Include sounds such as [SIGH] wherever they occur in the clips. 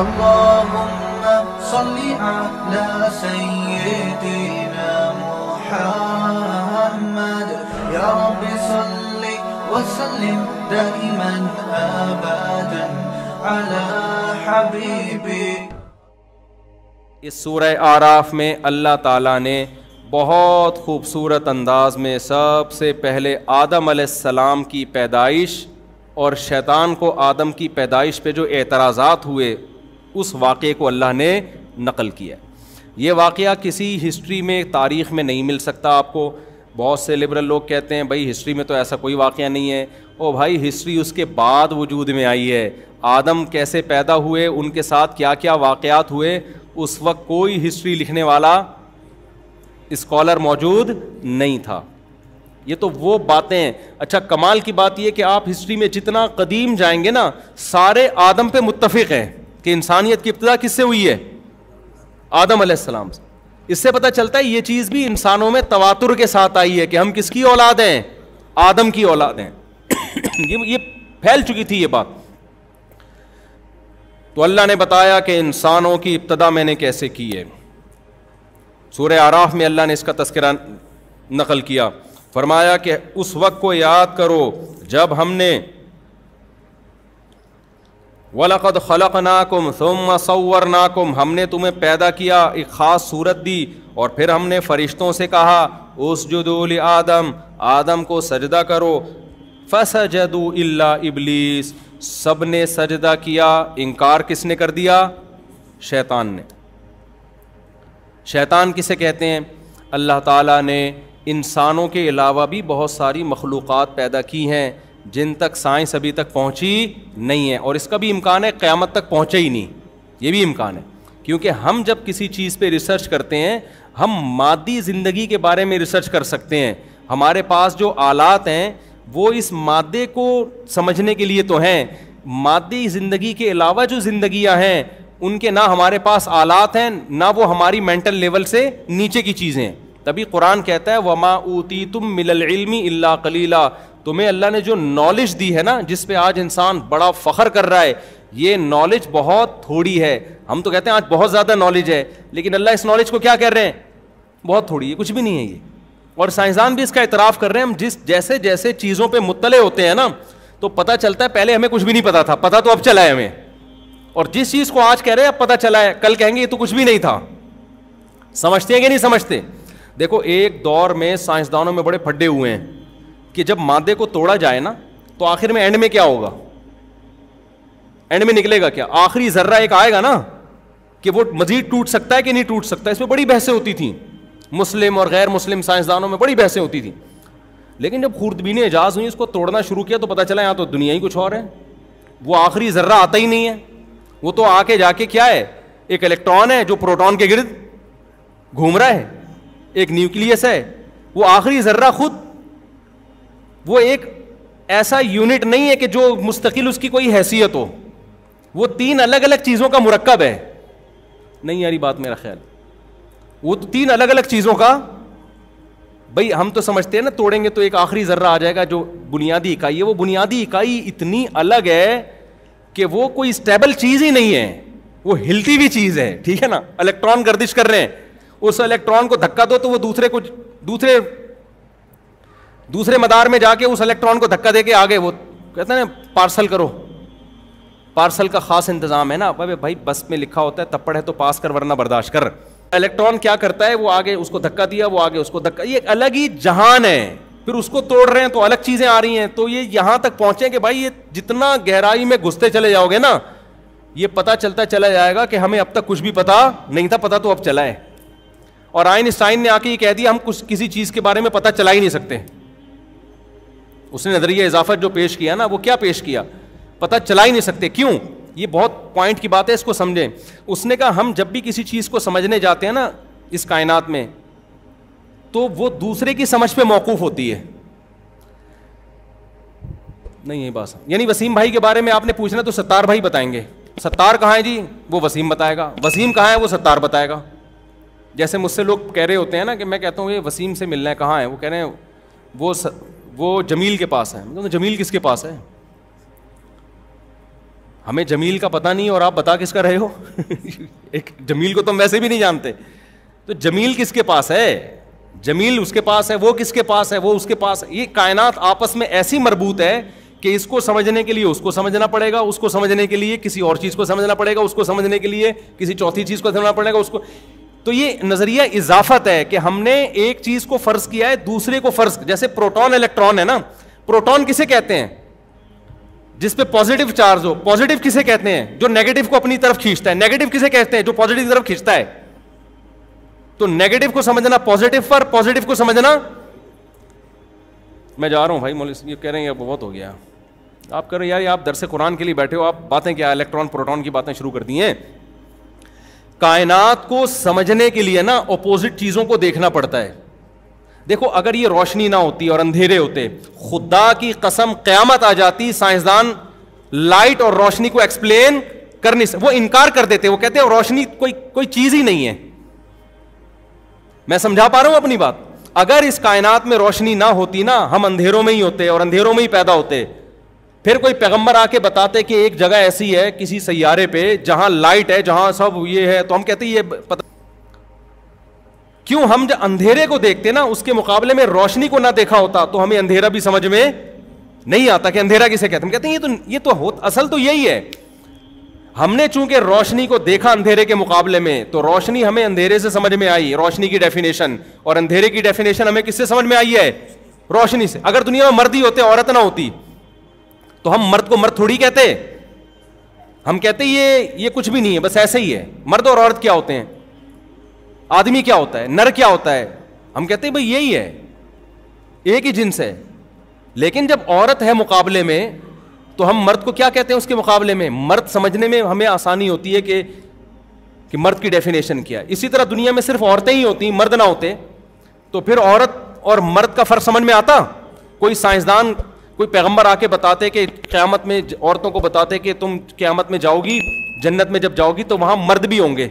اللهم صل على سيدنا محمد يا رب صل وسلم دائما أبدا على حبيبي इस सूरह आराफ में अल्लाह ताला ने बहुत खूबसूरत अंदाज में सबसे पहले आदम सलाम की पैदाइश और शैतान को आदम की पैदाइश पे जो एतराज़ात हुए उस वाक़े को अल्लाह ने नकल किया ये वाक़ किसी हिस्ट्री में तारीख़ में नहीं मिल सकता आपको बहुत से लिबरल लोग कहते हैं भाई हिस्ट्री में तो ऐसा कोई वाक़ नहीं है ओ भाई हिस्ट्री उसके बाद वजूद में आई है आदम कैसे पैदा हुए उनके साथ क्या क्या वाक़ात हुए उस वक्त कोई हिस्ट्री लिखने वाला इस्कॉलर मौजूद नहीं था ये तो वो बातें अच्छा कमाल की बात यह कि आप हिस्ट्री में जितना कदीम जाएंगे ना सारे आदम पे मुत्तफ़ हैं कि इंसानियत की इब्तदा किससे हुई है आदम आसमाम से इससे पता चलता है ये चीज़ भी इंसानों में तवातुर के साथ आई है कि हम किसकी औलाद हैं आदम की औलाद हैं [COUGHS] ये ये फैल चुकी थी ये बात तो अल्लाह ने बताया कि इंसानों की इब्तदा मैंने कैसे की है सूर्य आराफ में अल्लाह ने इसका तस्करा नकल किया फरमाया कि उस वक्त को याद करो जब हमने वलक़द खलक नाकुम सुम सवर नाकुम हमने तुम्हें पैदा किया एक ख़ास सूरत दी और फिर हमने फ़रिश्तों से कहा उस जदूल आदम आदम को सजदा करो फस जदू अल्ला इबलीस सब ने सजदा किया इनकार किसने कर दिया शैतान ने शैतान किसे कहते हैं अल्लाह ताला ने इंसानों के अलावा भी बहुत सारी मखलूक़ात पैदा की हैं जिन तक साइंस अभी तक पहुंची नहीं है और इसका भी इम्कान है क़्यामत तक पहुंचे ही नहीं ये भी इम्कान है क्योंकि हम जब किसी चीज़ पे रिसर्च करते हैं हम मादी ज़िंदगी के बारे में रिसर्च कर सकते हैं हमारे पास जो आलात हैं वो इस मादे को समझने के लिए तो हैं मादी ज़िंदगी के अलावा जो ज़िंदियाँ हैं उनके ना हमारे पास आलात हैं ना वो हमारी मेंटल लेवल से नीचे की चीज़ें हैं तभी कुरान कहता है वमा ऊती तुम मिलमी अल्ला कलीला तुम्हें अल्लाह ने जो नॉलेज दी है ना जिस पे आज इंसान बड़ा फख्र कर रहा है ये नॉलेज बहुत थोड़ी है हम तो कहते हैं आज बहुत ज़्यादा नॉलेज है लेकिन अल्लाह इस नॉलेज को क्या कर रहे हैं बहुत थोड़ी है कुछ भी नहीं है ये और साइंसदान भी इसका इतराफ़ कर रहे हैं हम जिस जैसे जैसे चीज़ों पर मुतले होते हैं ना तो पता चलता है पहले हमें कुछ भी नहीं पता था पता तो अब चला है हमें और जिस चीज़ को आज कह रहे हैं अब पता चला है कल कहेंगे ये तो कुछ भी नहीं था समझते हैं कि नहीं समझते देखो एक दौर में साइंसदानों में बड़े फड्डे हुए हैं कि जब मादे को तोड़ा जाए ना तो आखिर में एंड में क्या होगा एंड में निकलेगा क्या आखिरी जर्रा एक आएगा ना कि वो मजीद टूट सकता है कि नहीं टूट सकता इसमें बड़ी बहसें होती थी मुस्लिम और गैर मुस्लिम साइंसदानों में बड़ी बहसें होती थी लेकिन जब खुर्दबीन एजाज हुई उसको तोड़ना शुरू किया तो पता चला यहां तो दुनिया ही कुछ और है वो आखिरी जर्रा आता ही नहीं है वो तो आके जाके क्या है एक इलेक्ट्रॉन है जो प्रोटॉन के गिर्द घूम रहा है एक न्यूक्लियस है वो आखिरी जर्रा खुद वो एक ऐसा यूनिट नहीं है कि जो मुस्तकिल उसकी कोई हैसियत हो वो तीन अलग अलग चीज़ों का मुरकब है नहीं यारी बात मेरा ख्याल वो तो तीन अलग अलग चीज़ों का भाई हम तो समझते हैं ना तोड़ेंगे तो एक आखिरी जर्रा आ जाएगा जो बुनियादी इकाई है वो बुनियादी इकाई इतनी अलग है कि वो कोई स्टेबल चीज़ ही नहीं है वो हिलती भी चीज़ है ठीक है ना इलेक्ट्रॉन गर्दिश कर रहे हैं उस इलेक्ट्रॉन को धक्का दो तो वो दूसरे को दूसरे दूसरे मदार में जाके उस इलेक्ट्रॉन को धक्का देके आगे वो कहते हैं ना पार्सल करो पार्सल का खास इंतजाम है ना अब भाई बस में लिखा होता है तप्पड़ है तो पास कर वरना बर्दाश्त कर इलेक्ट्रॉन क्या करता है वो आगे उसको धक्का दिया वो आगे उसको धक्का ये एक अलग ही जहान है फिर उसको तोड़ रहे हैं तो अलग चीजें आ रही हैं तो ये यहां तक पहुंचे कि भाई ये जितना गहराई में घुसते चले जाओगे ना ये पता चलता चला जाएगा कि हमें अब तक कुछ भी पता नहीं था पता तो अब चला है और आइनस्टाइन ने आके ये कह दिया हम कुछ किसी चीज के बारे में पता चला ही नहीं सकते उसने नजरिया इजाफत जो पेश किया ना वो क्या पेश किया पता चला ही नहीं सकते क्यों ये बहुत पॉइंट की बात है इसको समझें उसने कहा हम जब भी किसी चीज़ को समझने जाते हैं ना इस कायनात में तो वो दूसरे की समझ पे मौकूफ़ होती है नहीं ये बात यानी वसीम भाई के बारे में आपने पूछना तो सत्तार भाई बताएंगे सत्तार कहाँ है जी वो वसीम बताएगा वसीम कहाँ है वो सत्तार बताएगा जैसे मुझसे लोग कह रहे होते हैं ना कि मैं कहता हूँ ये वसीम से मिलना है कहाँ है वो कह रहे हैं वो स... वो जमील के पास है मैं मतलब जमील किसके पास है हमें जमील का पता नहीं और आप बता किसका रहे हो [LAUGHS] एक जमील को तो हम वैसे भी नहीं जानते तो जमील किसके पास है जमील उसके पास है वो किसके पास है वो उसके पास है ये कायनात आपस में ऐसी मरबूत है कि इसको समझने के लिए उसको समझना पड़ेगा उसको समझने के लिए किसी और चीज़ को समझना पड़ेगा उसको समझने के लिए किसी चौथी चीज़ को समझना पड़ेगा उसको तो ये नजरिया इजाफत है कि हमने एक चीज को फर्ज किया है दूसरे को फर्ज जैसे प्रोटॉन इलेक्ट्रॉन है ना प्रोटॉन किसे कहते हैं जिसपे पॉजिटिव चार्ज हो पॉजिटिव किसे कहते हैं जो नेगेटिव को अपनी तरफ खींचता है नेगेटिव किसे कहते हैं जो पॉजिटिव की तरफ खींचता है तो नेगेटिव को समझना पॉजिटिव पर पॉजिटिव को समझना मैं जा रहा हूं भाई मोलिस ये कह रहे हैं बहुत हो गया आप कह रहे हैं यार आप दर से कुरान के लिए बैठे हो आप बातें क्या इलेक्ट्रॉन प्रोटॉन की बातें शुरू कर दी हैं कायनात को समझने के लिए ना अपोजिट चीज़ों को देखना पड़ता है देखो अगर ये रोशनी ना होती और अंधेरे होते खुदा की कसम क्यामत आ जाती साइंसदान लाइट और रोशनी को एक्सप्लेन करने से वो इनकार कर देते वो कहते हैं रोशनी कोई कोई चीज़ ही नहीं है मैं समझा पा रहा हूं अपनी बात अगर इस कायनात में रोशनी ना होती ना हम अंधेरों में ही होते और अंधेरों में ही पैदा होते फिर कोई पैगंबर आके बताते कि एक जगह ऐसी है किसी सैारे पे जहां लाइट है जहां सब ये है तो हम कहते ये पता क्यों हम जब अंधेरे को देखते ना उसके मुकाबले में रोशनी को ना देखा होता तो हमें अंधेरा भी समझ में नहीं आता कि अंधेरा किसे कहते हम कहते हैं ये तो ये तो हो असल तो यही है हमने चूंकि रोशनी को देखा अंधेरे के मुकाबले में तो रोशनी हमें अंधेरे से समझ में आई रोशनी की डेफिनेशन और अंधेरे की डेफिनेशन हमें किससे समझ में आई है रोशनी से अगर दुनिया में मर्दी होते औरत ना होती तो हम मर्द को मर्द थोड़ी कहते हम कहते ये ये कुछ भी नहीं है बस ऐसे ही है मर्द और औरत क्या होते हैं आदमी क्या होता है नर क्या होता है हम कहते हैं भाई यही है एक ही जिन्स है लेकिन जब औरत है मुकाबले में तो हम मर्द को क्या कहते हैं उसके मुकाबले में मर्द समझने में हमें आसानी होती है कि कि मर्द की डेफिनेशन क्या है इसी तरह दुनिया में सिर्फ औरतें ही होती मर्द ना होते तो फिर औरत और मर्द का फर्क समझ में आता कोई साइंसदान कोई पैगंबर आके बताते कि क़्यामत में औरतों को बताते कि तुम क़्यामत में जाओगी जन्नत में जब जाओगी तो वहाँ मर्द भी होंगे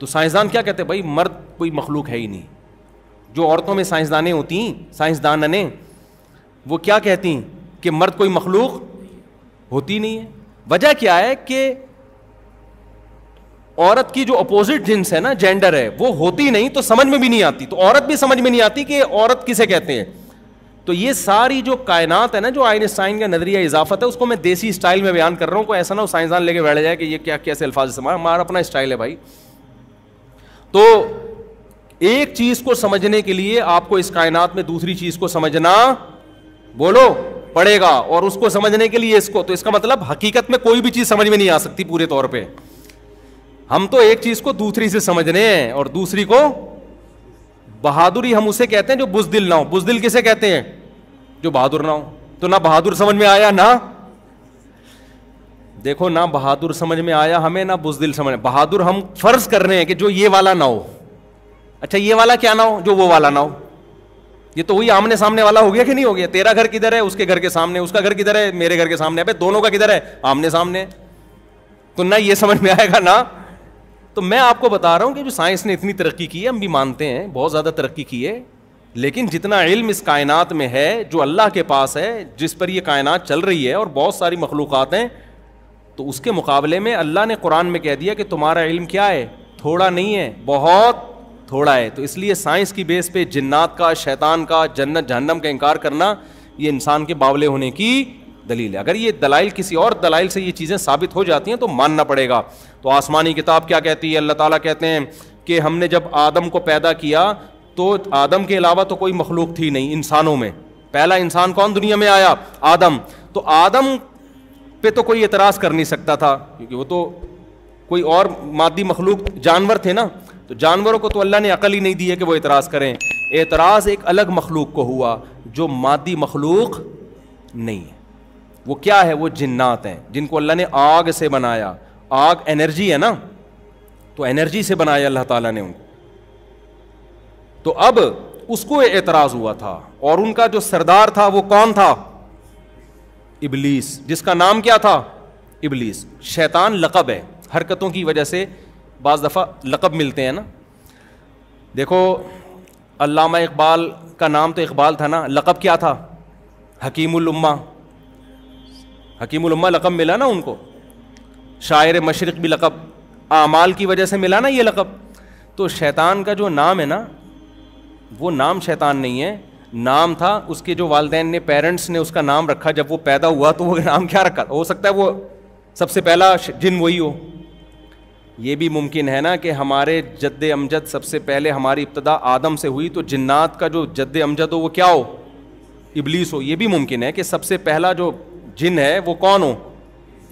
तो साइंसदान क्या कहते भाई मर्द कोई मखलूक है ही नहीं जो औरतों में साइंसदानें होती साइंसदानने वो क्या कहती कि मर्द कोई मखलूक होती नहीं है वजह क्या है कि औरत की जो अपोजिट जिन्स है ना जेंडर है वो होती नहीं तो समझ में भी नहीं आती तो औरत भी समझ में नहीं आती कि औरत किसे कहते हैं तो ये सारी जो कायनात है ना जो आइनस्टाइन का नजरिया इजाफत है उसको मैं देसी स्टाइल में बयान कर रहा हूँ कोई ऐसा ना हो साइंसदान लेके बैठ जाए कि ये क्या कैसे अल्फाज इस्तेमाल हमारा अपना स्टाइल है भाई तो एक चीज को समझने के लिए आपको इस कायनात में दूसरी चीज को समझना बोलो पड़ेगा और उसको समझने के लिए इसको तो इसका मतलब हकीकत में कोई भी चीज समझ में नहीं आ सकती पूरे तौर पर हम तो एक चीज को दूसरी से समझ रहे हैं और दूसरी को बहादुरी हम उसे कहते हैं जो बुजदिल ना हो बुजदिल किसे कहते हैं जो बहादुर ना हो तो ना बहादुर समझ में आया ना देखो ना बहादुर समझ में आया हमें ना बुजदिल समझ बहादुर हम फर्ज कर रहे हैं कि जो ये वाला ना हो अच्छा ये वाला क्या ना हो जो वो वाला ना हो ये तो वही आमने सामने वाला हो गया कि नहीं हो गया तेरा घर किधर है उसके घर के सामने उसका घर किधर है मेरे घर के सामने अबे दोनों का किधर है आमने सामने तो ना ये समझ में आएगा ना तो मैं आपको बता रहा हूँ कि जो साइंस ने इतनी तरक्की की है हम भी मानते हैं बहुत ज़्यादा तरक्की की है लेकिन जितना इल्म इस कायनात में है जो अल्लाह के पास है जिस पर यह कायनात चल रही है और बहुत सारी मखलूक़ात हैं तो उसके मुकाबले में अल्लाह ने कुरान में कह दिया कि तुम्हारा इल्म क्या है थोड़ा नहीं है बहुत थोड़ा है तो इसलिए साइंस की बेस पर जिन्नात का शैतान का जन्नत जहनम का इनकार करना ये इंसान के बावले होने की दलील है अगर ये दलाइल किसी और दलाइल से ये चीज़ें साबित हो जाती हैं तो मानना पड़ेगा तो आसमानी किताब क्या कहती है अल्लाह ताला कहते हैं कि हमने जब आदम को पैदा किया तो आदम के अलावा तो कोई मखलूक थी नहीं इंसानों में पहला इंसान कौन दुनिया में आया आदम तो आदम पे तो कोई एतराज़ कर नहीं सकता था क्योंकि वो तो कोई और मादी मखलूक जानवर थे ना तो जानवरों को तो अल्लाह ने अकल ही नहीं दी है कि वो एतराज़ करें एतराज़ एक अलग मखलूक को हुआ जो मादी मखलूक नहीं है वो क्या है वो जिन्नात हैं जिनको अल्लाह ने आग से बनाया आग एनर्जी है ना तो एनर्जी से बनाया अल्लाह ताला ने उनको तो अब उसको एतराज हुआ था और उनका जो सरदार था वो कौन था इबलीस जिसका नाम क्या था इबलीस शैतान लकब है हरकतों की वजह से बज़ दफ़ा लकब मिलते हैं ना देखो अल्लामा इकबाल का नाम तो इकबाल था ना लकब क्या था हकीमुल्मा हकीमुल्मा लकब मिला ना उनको शायर मशरक़ भी लक़ब आमाल की वजह से मिला ना ये लक़ब तो शैतान का जो नाम है ना वो नाम शैतान नहीं है नाम था उसके जो वालदे ने पेरेंट्स ने उसका नाम रखा जब वो पैदा हुआ तो वो नाम क्या रखा हो सकता है वो सबसे पहला जिन वही हो ये भी मुमकिन है ना कि हमारे जद्द अमजद सबसे पहले हमारी इब्तदा आदम से हुई तो जन्नात का जो जद्द अमजद हो वो क्या हो इबलीस हो ये भी मुमकिन है कि सबसे पहला जो जिन है वो कौन हो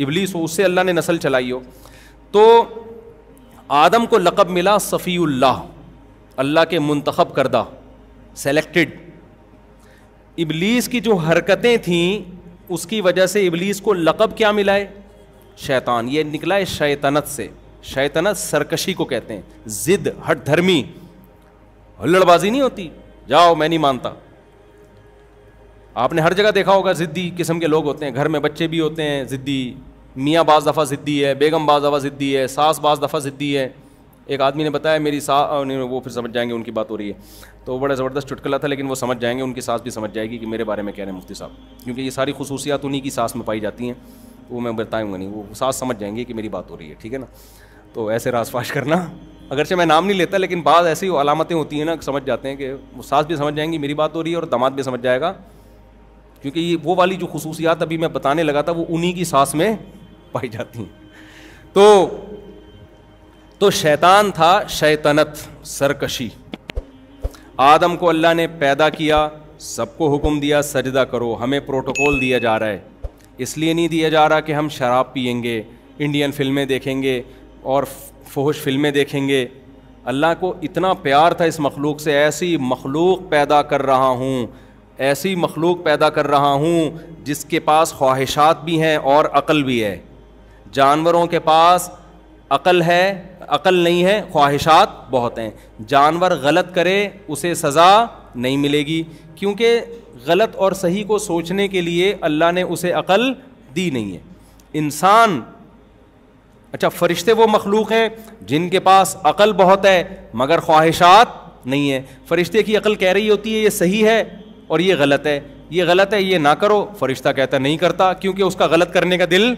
इबलीस हो उससे अल्लाह ने नस्ल चलाई हो तो आदम को लक़ब मिला सफ़ील्लाह अल्लाह के मुंतखब करदा सेलेक्टेड इबलीस की जो हरकतें थीं उसकी वजह से इबलीस को लक़ब क्या मिला है शैतान ये निकला है शैतनत से शैतनत सरकशी को कहते हैं ज़िद हट धर्मी हल्लड़बाजी नहीं होती जाओ मैं नहीं मानता आपने हर जगह देखा होगा ज़िद्दी किस्म के लोग होते हैं घर में बच्चे भी होते हैं ज़िद्दी मियाँ बाज़ दफ़ा ज़िद्दी है बेगम बाज़ दफ़ा ज़िद्दी है सास बाज़ दफ़ा ज़िद्दी है एक आदमी ने बताया मेरी सा वो फिर समझ जाएंगे उनकी बात हो रही है तो बड़ा ज़बरदस्त चुटकला था लेकिन वो समझ जाएंगे उनकी सास भी समझ जाएगी कि मेरे बारे में कह रहे हैं मुफ्ती साहब क्योंकि ये सारी खसूसियात उन्हीं की सास में पाई जाती हैं वो मैं बताऊँगा नहीं वो सास समझ जाएंगे कि मेरी बात हो रही है ठीक है ना तो ऐसे रास राजफाश करना अगरचे मैं नाम नहीं लेता लेकिन बाद ऐसी अलामतें होती हैं ना समझ जाते हैं कि वो सास भी समझ जाएंगी मेरी बात हो रही है और दामाद भी समझ जाएगा क्योंकि वो वाली जो खसूसियात अभी मैं बताने लगा था वो उन्हीं की सास में पाई जाती हैं तो तो शैतान था शैतनत सरकशी आदम को अल्लाह ने पैदा किया सबको हुक्म दिया सजदा करो हमें प्रोटोकॉल दिया जा रहा है इसलिए नहीं दिया जा रहा कि हम शराब पियेंगे इंडियन फिल्में देखेंगे और फहश फिल्में देखेंगे अल्लाह को इतना प्यार था इस मखलूक से ऐसी मखलूक पैदा कर रहा हूँ ऐसी मखलूक पैदा कर रहा हूँ जिसके पास ख्वाहिशात भी हैं और अक़ल भी है जानवरों के पास अकल है अकल नहीं है ख्वाहिशात बहुत हैं जानवर गलत करे उसे सज़ा नहीं मिलेगी क्योंकि गलत और सही को सोचने के लिए अल्लाह ने उसे अकल दी नहीं है इंसान अच्छा फरिश्ते वो मखलूक हैं जिनके पास अकल बहुत है मगर ख्वाहिशात नहीं है फरिश्ते की अकल कह रही होती है ये सही है और ये गलत है ये गलत है ये ना करो फरिश्ता कहता नहीं करता क्योंकि उसका गलत करने का दिल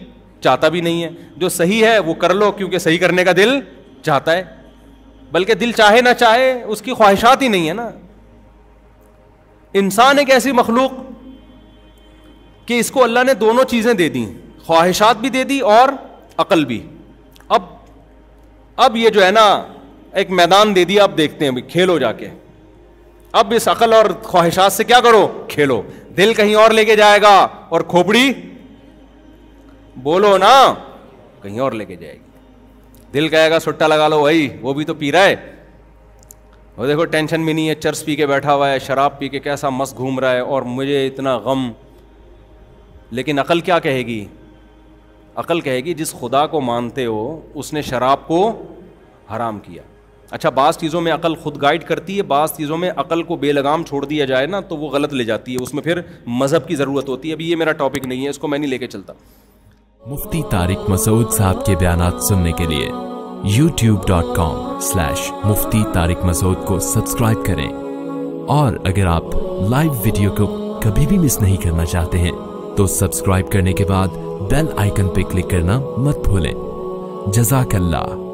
चाहता भी नहीं है जो सही है वो कर लो क्योंकि सही करने का दिल चाहता है बल्कि दिल चाहे ना चाहे उसकी ख्वाहिशात ही नहीं है ना इंसान एक ऐसी मखलूक कि इसको अल्लाह ने दोनों चीज़ें दे दी ख्वाहिशात भी दे दी और अकल भी अब अब ये जो है ना एक मैदान दे दिया आप देखते हैं खेलो जाके अब इस अकल और ख्वाहिशात से क्या करो खेलो दिल कहीं और लेके जाएगा और खोपड़ी बोलो ना कहीं और लेके जाएगी दिल कहेगा सुट्टा लगा लो भाई वो भी तो पी रहा है और देखो टेंशन भी नहीं है चर्स पी के बैठा हुआ है शराब पी के कैसा मस्त घूम रहा है और मुझे इतना गम लेकिन अकल क्या कहेगी अकल कहेगी जिस खुदा को मानते हो उसने शराब को हराम किया अच्छा बाज़ चीज़ों में अकल खुद गाइड करती है बाज़ चीज़ों में अकल को बेलगाम छोड़ दिया जाए ना तो वो गलत ले जाती है उसमें फिर मज़हब की ज़रूरत होती है अभी ये मेरा टॉपिक नहीं है इसको मैं नहीं लेके चलता मुफ्ती तारिक मसूद साहब के बयान सुनने के लिए youtube.com स्लैश मुफ्ती तारिक मसूद को सब्सक्राइब करें और अगर आप लाइव वीडियो को कभी भी मिस नहीं करना चाहते हैं तो सब्सक्राइब करने के बाद बेल आइकन पर क्लिक करना मत भूलें जजाकल्ला